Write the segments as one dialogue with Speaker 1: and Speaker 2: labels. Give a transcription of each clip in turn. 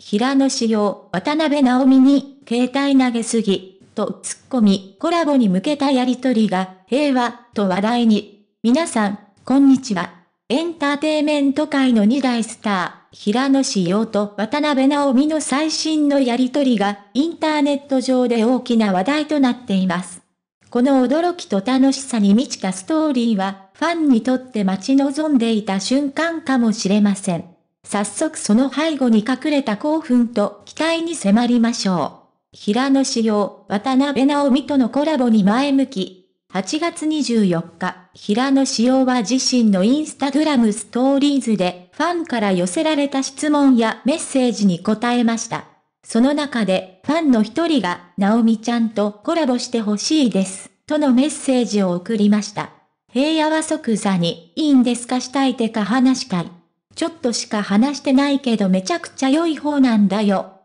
Speaker 1: 平野紫耀、渡辺直美に、携帯投げすぎ、と突っ込み、コラボに向けたやりとりが、平和、と話題に。皆さん、こんにちは。エンターテイメント界の2大スター、平野紫耀と渡辺直美の最新のやりとりが、インターネット上で大きな話題となっています。この驚きと楽しさに満ちたストーリーは、ファンにとって待ち望んでいた瞬間かもしれません。早速その背後に隠れた興奮と期待に迫りましょう。平野紫耀、渡辺直美とのコラボに前向き。8月24日、平野紫耀は自身のインスタグラムストーリーズで、ファンから寄せられた質問やメッセージに答えました。その中で、ファンの一人が、直美ちゃんとコラボしてほしいです、とのメッセージを送りました。平野は即座に、いいんですかしたいてか話したい。ちょっとしか話してないけどめちゃくちゃ良い方なんだよ。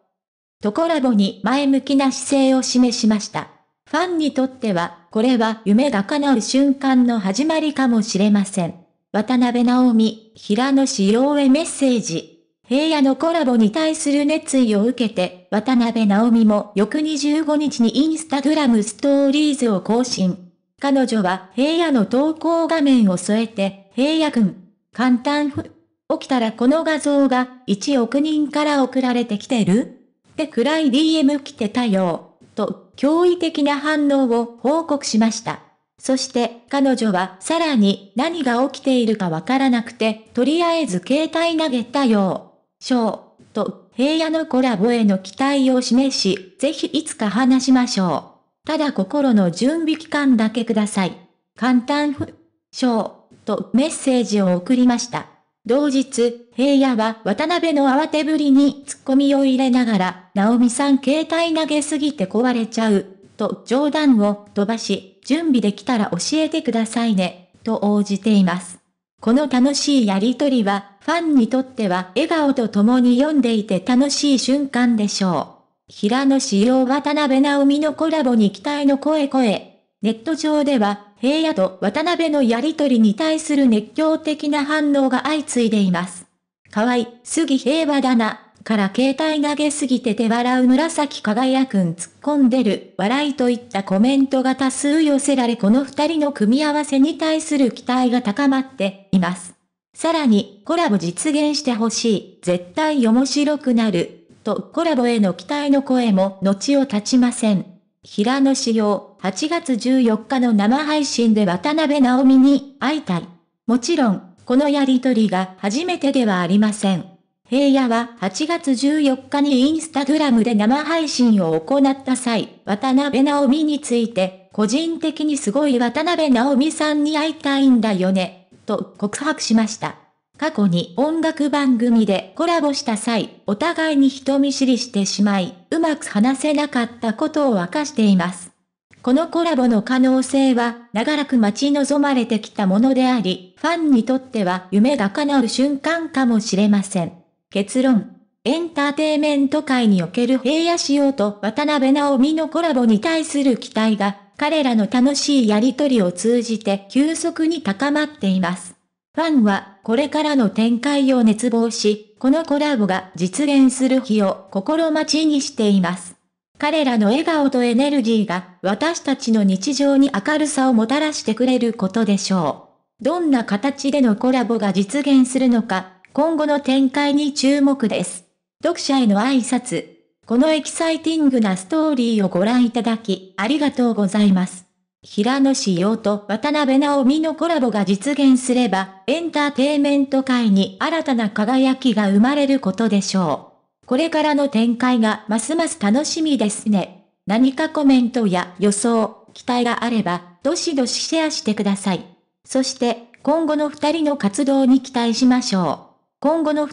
Speaker 1: とコラボに前向きな姿勢を示しました。ファンにとっては、これは夢が叶う瞬間の始まりかもしれません。渡辺直美、平野紫耀へメッセージ。平野のコラボに対する熱意を受けて、渡辺直美も翌25日にインスタグラムストーリーズを更新。彼女は平野の投稿画面を添えて、平野くん、簡単ふ。起きたらこの画像が1億人から送られてきてるってくらい DM 来てたよ。と、驚異的な反応を報告しました。そして彼女はさらに何が起きているかわからなくて、とりあえず携帯投げたよ。ショー、と、平野のコラボへの期待を示し、ぜひいつか話しましょう。ただ心の準備期間だけください。簡単ふ、ショー、とメッセージを送りました。同日、平野は渡辺の慌てぶりに突っ込みを入れながら、直美さん携帯投げすぎて壊れちゃう、と冗談を飛ばし、準備できたら教えてくださいね、と応じています。この楽しいやりとりは、ファンにとっては笑顔と共に読んでいて楽しい瞬間でしょう。平野紫耀渡辺直美のコラボに期待の声声。ネット上では、平野と渡辺のやりとりに対する熱狂的な反応が相次いでいます。愛す杉平和だな、から携帯投げすぎてて笑う紫輝くん突っ込んでる、笑いといったコメントが多数寄せられこの二人の組み合わせに対する期待が高まっています。さらに、コラボ実現してほしい、絶対面白くなる、とコラボへの期待の声も後を絶ちません。平野紫耀、8月14日の生配信で渡辺直美に会いたい。もちろん、このやりとりが初めてではありません。平野は8月14日にインスタグラムで生配信を行った際、渡辺直美について、個人的にすごい渡辺直美さんに会いたいんだよね、と告白しました。過去に音楽番組でコラボした際、お互いに人見知りしてしまい、うまく話せなかったことを明かしています。このコラボの可能性は長らく待ち望まれてきたものであり、ファンにとっては夢が叶う瞬間かもしれません。結論。エンターテイメント界における平野仕様と渡辺直美のコラボに対する期待が、彼らの楽しいやりとりを通じて急速に高まっています。ファンはこれからの展開を熱望し、このコラボが実現する日を心待ちにしています。彼らの笑顔とエネルギーが私たちの日常に明るさをもたらしてくれることでしょう。どんな形でのコラボが実現するのか、今後の展開に注目です。読者への挨拶。このエキサイティングなストーリーをご覧いただき、ありがとうございます。平野志耀と渡辺直美のコラボが実現すれば、エンターテイメント界に新たな輝きが生まれることでしょう。これからの展開がますます楽しみですね。何かコメントや予想、期待があれば、どしどしシェアしてください。そして、今後の二人の活動に期待しましょう。今後の